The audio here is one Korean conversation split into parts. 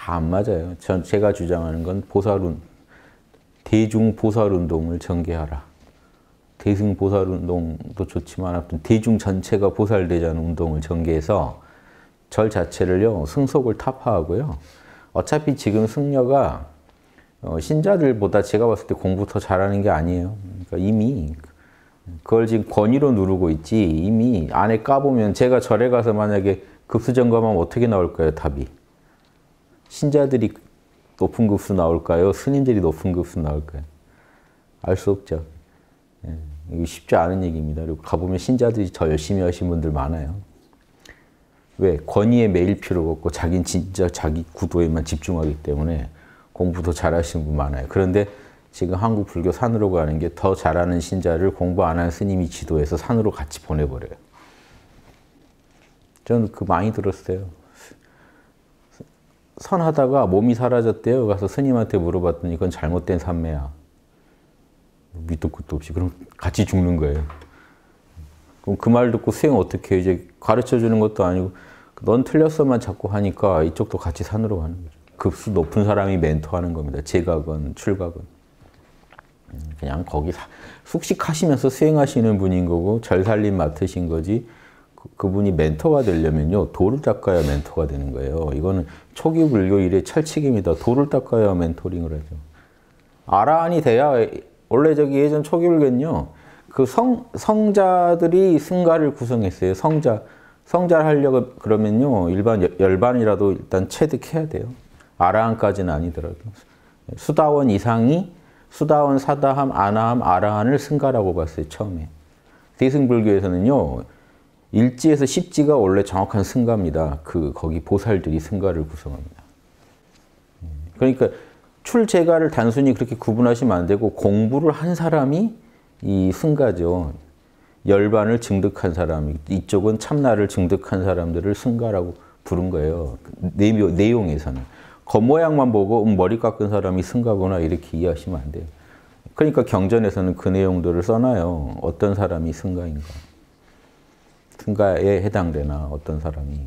다 안 맞아요. 전 제가 주장하는 건 보살운, 대중보살운동을 전개하라. 대승보살운동도 좋지만 아무튼 대중 전체가 보살되자는 운동을 전개해서 절 자체를요 승속을 타파하고요. 어차피 지금 승려가 어, 신자들보다 제가 봤을 때 공부 더 잘하는 게 아니에요. 그러니까 이미 그걸 지금 권위로 누르고 있지 이미 안에 까보면 제가 절에 가서 만약에 급수점검하면 어떻게 나올까요 답이? 신자들이 높은 급수 나올까요? 스님들이 높은 급수 나올까요? 알 수 없죠. 예, 이거 쉽지 않은 얘기입니다. 그리고 가보면 신자들이 더 열심히 하신 분들 많아요. 왜? 권위에 매일 필요가 없고 자기는 진짜 자기 구도에만 집중하기 때문에 공부도 잘하시는 분 많아요. 그런데 지금 한국 불교 산으로 가는 게 더 잘하는 신자를 공부 안 한 스님이 지도해서 산으로 같이 보내버려요. 저는 그 많이 들었어요. 선하다가 몸이 사라졌대요. 가서 스님한테 물어봤더니 그건 잘못된 삼매야. 밑도 끝도 없이 그럼 같이 죽는 거예요. 그럼 그 말 듣고 수행 어떻게 이제 가르쳐 주는 것도 아니고 넌 틀렸어만 자꾸 하니까 이쪽도 같이 산으로 가는 거죠. 급수 높은 사람이 멘토하는 겁니다. 제각은 출각은 음, 그냥 거기 숙식하시면서 수행하시는 분인 거고 절 살림 맡으신 거지 그, 그분이 멘토가 되려면요 도를 닦아야 멘토가 되는 거예요. 이거는 초기 불교 일의 철칙입니다. 도를 닦아야 멘토링을 하죠. 아라한이 돼야 원래 저기 예전 초기 불교는요 그성 성자들이 승가를 구성했어요. 성자 성자를 하려고 그러면요 일반 열반이라도 일단 체득해야 돼요. 아라한까지는 아니더라도 수다원 이상이 수다원 사다함 아나함 아라한을 승가라고 봤어요 처음에. 대승불교에서는요 일지에서 십지가 원래 정확한 승가입니다. 그 거기 보살들이 승가를 구성합니다. 음, 그러니까 출제가를 단순히 그렇게 구분하시면 안 되고 공부를 한 사람이 이 승가죠. 열반을 증득한 사람, 이쪽은 참나를 증득한 사람들을 승가라고 부른 거예요. 그 내용에서는. 겉모양만 보고 음, 머리 깎은 사람이 승가구나 이렇게 이해하시면 안 돼요. 그러니까 경전에서는 그 내용들을 써놔요. 어떤 사람이 승가인가. 인가에 해당되나 어떤 사람이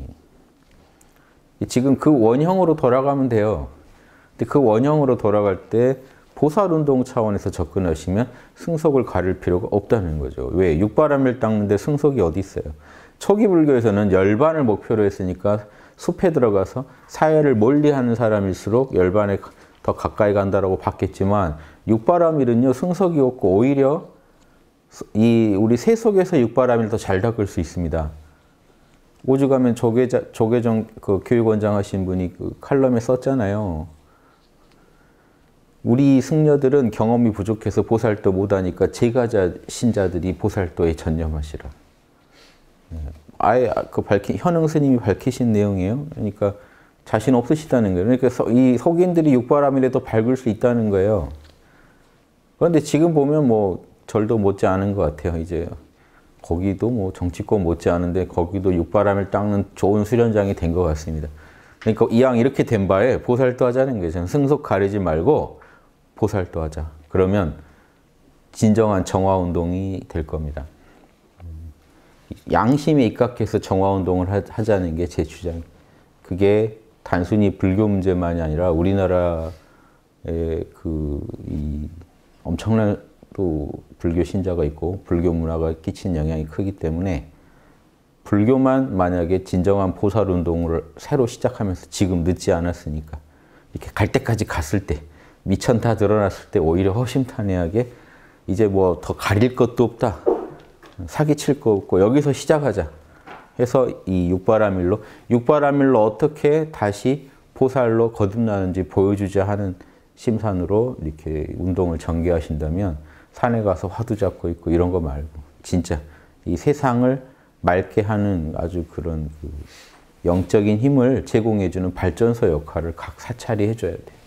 지금 그 원형으로 돌아가면 돼요. 근데 그 원형으로 돌아갈 때 보살운동 차원에서 접근하시면 승석을 가릴 필요가 없다는 거죠. 왜? 육바람을 닦는데 승석이 어디 있어요? 초기 불교에서는 열반을 목표로 했으니까 숲에 들어가서 사회를 멀리하는 사람일수록 열반에 더 가까이 간다라 봤겠지만 육바람일은요 승석이 없고 오히려 이 우리 세속에서 육바람일 더잘 닦을 수 있습니다. 오죽하면 조계자, 조계정 그 교육원장 하신 분이 그 칼럼에 썼잖아요. 우리 승려들은 경험이 부족해서 보살도 못하니까 제가자 신자들이 보살도에 전념하시라. 네. 아예 그 밝히 현흥 스님이 밝히신 내용이에요. 그러니까 자신 없으시다는 거예요. 그러니까 이 속인들이 육바람이라도 밝을 수 있다는 거예요. 그런데 지금 보면 뭐 절도 못지 않은 것 같아요. 이제 거기도 뭐 정치권 못지 않은데 거기도 육바람을 닦는 좋은 수련장이 된 것 같습니다. 그러니까 이왕 이렇게 된 바에 보살도 하자는 거죠. 승속 가리지 말고 보살도 하자. 그러면 진정한 정화운동이 될 겁니다. 양심에 입각해서 정화운동을 하자는 게 제 주장. 그게 단순히 불교 문제만이 아니라 우리나라의 그 엄청난 또 불교 신자가 있고 불교 문화가 끼친 영향이 크기 때문에 불교만 만약에 진정한 보살 운동을 새로 시작하면서 지금 늦지 않았으니까 이렇게 갈 때까지 갔을 때 미천 다 드러났을 때 오히려 허심탄회하게 이제 뭐 더 가릴 것도 없다 사기칠 거 없고 여기서 시작하자 해서 이 육바라밀로 육바라밀로 어떻게 다시 보살로 거듭나는지 보여주자 하는 심산으로 이렇게 운동을 전개하신다면 산에 가서 화두 잡고 있고 이런 거 말고 진짜 이 세상을 맑게 하는 아주 그런 그 영적인 힘을 제공해주는 발전소 역할을 각 사찰이 해줘야 돼요.